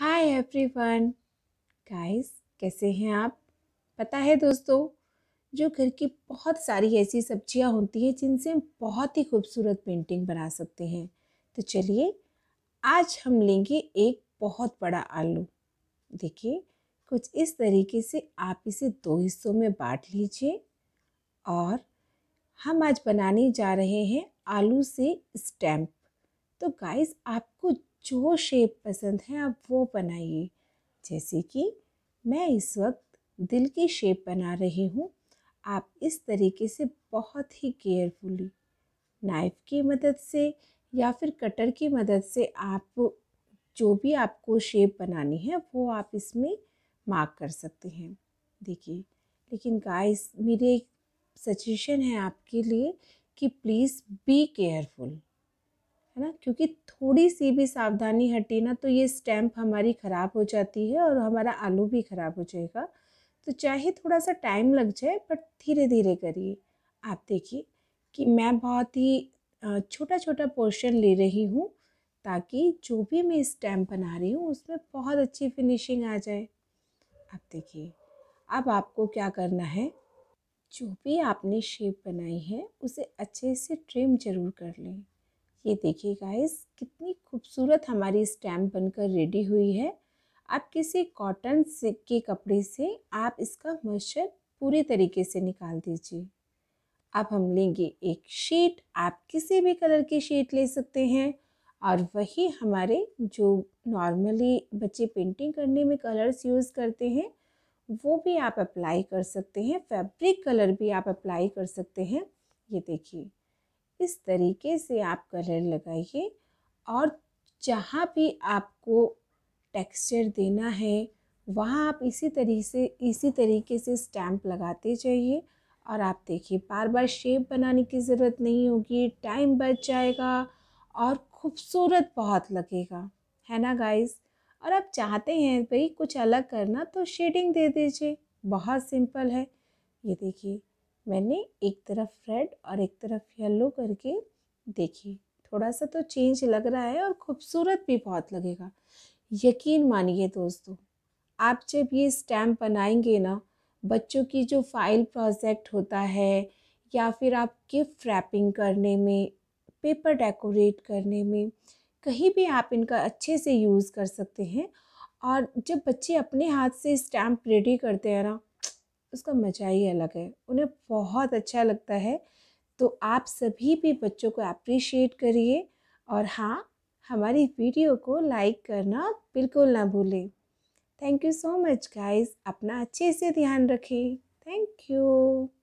hi everyone guys कैसे हैं आप पता है दोस्तों जो घर की बहुत सारी ऐसी सब्जियां होती हैं जिनसे हम बहुत ही खूबसूरत पेंटिंग बना सकते हैं तो चलिए आज हम लेंगे एक बहुत बड़ा आलू देखिए कुछ इस तरीके से आप इसे दो हिस्सों में बांट लीजिए और हम आज बनाने जा रहे हैं आलू से स्टैम्प तो गाइस आपको जो शेप पसंद है आप वो बनाइए जैसे कि मैं इस वक्त दिल की शेप बना रही हूँ आप इस तरीके से बहुत ही केयरफुली नाइफ़ की मदद से या फिर कटर की मदद से आप जो भी आपको शेप बनानी है वो आप इसमें मार्क कर सकते हैं देखिए लेकिन गाइस मेरे एक सजेशन है आपके लिए कि प्लीज़ बी केयरफुल है ना क्योंकि थोड़ी सी भी सावधानी हटी ना तो ये स्टैम्प हमारी ख़राब हो जाती है और हमारा आलू भी ख़राब हो जाएगा तो चाहे थोड़ा सा टाइम लग जाए बट धीरे धीरे करिए आप देखिए कि मैं बहुत ही छोटा छोटा पोर्शन ले रही हूँ ताकि जो भी मैं स्टैम्प बना रही हूँ उसमें बहुत अच्छी फिनिशिंग आ जाए आप देखिए अब आपको क्या करना है जो भी आपने शेप बनाई है उसे अच्छे से ट्रिम जरूर कर लें ये देखिए गाइस कितनी खूबसूरत हमारी स्टैम्प बनकर रेडी हुई है आप किसी कॉटन के कपड़े से आप इसका मॉइस्चर पूरे तरीके से निकाल दीजिए अब हम लेंगे एक शीट आप किसी भी कलर की शीट ले सकते हैं और वही हमारे जो नॉर्मली बच्चे पेंटिंग करने में कलर्स यूज़ करते हैं वो भी आप अप्लाई कर सकते हैं फैब्रिक कलर भी आप अप्लाई कर सकते हैं ये देखिए इस तरीके से आप कलर लगाइए और जहाँ भी आपको टेक्सचर देना है वहाँ आप इसी तरीके से इसी तरीके से स्टैम्प लगाते जाइए और आप देखिए बार बार शेप बनाने की ज़रूरत नहीं होगी टाइम बच जाएगा और खूबसूरत बहुत लगेगा है ना गाइस और आप चाहते हैं भाई कुछ अलग करना तो शेडिंग दे दीजिए बहुत सिंपल है ये देखिए मैंने एक तरफ रेड और एक तरफ येलो करके देखी थोड़ा सा तो चेंज लग रहा है और खूबसूरत भी बहुत लगेगा यकीन मानिए दोस्तों आप जब ये स्टैम्प बनाएंगे ना बच्चों की जो फाइल प्रोजेक्ट होता है या फिर आप गिफ्ट रैपिंग करने में पेपर डेकोरेट करने में कहीं भी आप इनका अच्छे से यूज़ कर सकते हैं और जब बच्चे अपने हाथ से स्टैम्प रेडी करते हैं ना उसका मज़ा ही अलग है उन्हें बहुत अच्छा लगता है तो आप सभी भी बच्चों को अप्रिशिएट करिए और हाँ हमारी वीडियो को लाइक करना बिल्कुल ना भूलें thank you so much guys अपना अच्छे से ध्यान रखें थैंक यू